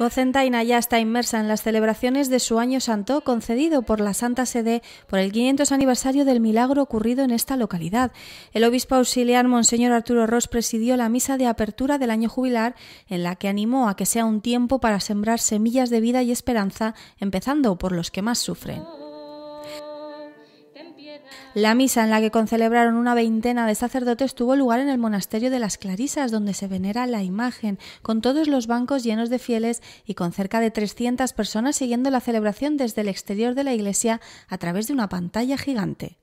Cocentaina ya está inmersa en las celebraciones de su año santo concedido por la Santa Sede por el 500 aniversario del milagro ocurrido en esta localidad. El obispo auxiliar Monseñor Arturo Ross presidió la misa de apertura del año jubilar en la que animó a que sea un tiempo para sembrar semillas de vida y esperanza, empezando por los que más sufren. La misa en la que concelebraron una veintena de sacerdotes tuvo lugar en el monasterio de las Clarisas, donde se venera la imagen, con todos los bancos llenos de fieles y con cerca de 300 personas siguiendo la celebración desde el exterior de la iglesia a través de una pantalla gigante.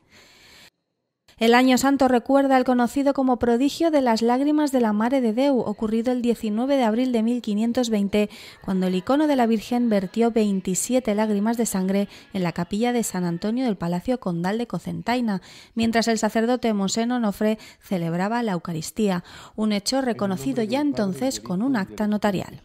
El Año Santo recuerda el conocido como prodigio de las lágrimas de la Mare de Deu, ocurrido el 19 de abril de 1520, cuando el icono de la Virgen vertió 27 lágrimas de sangre en la capilla de San Antonio del Palacio Condal de Cocentaina, mientras el sacerdote Mosén Onofre celebraba la Eucaristía, un hecho reconocido ya entonces con un acta notarial.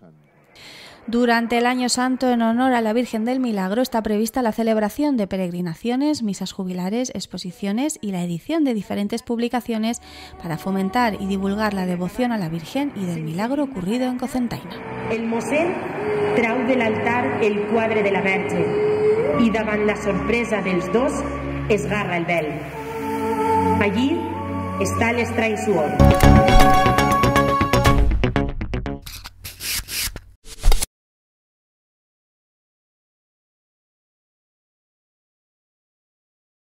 Durante el Año Santo, en honor a la Virgen del Milagro, está prevista la celebración de peregrinaciones, misas jubilares, exposiciones y la edición de diferentes publicaciones para fomentar y divulgar la devoción a la Virgen y del milagro ocurrido en Cocentaina. El Mosén trau del altar el cuadre de la Virgen y daban la sorpresa de los dos esgarra el vel. Allí está el su suor.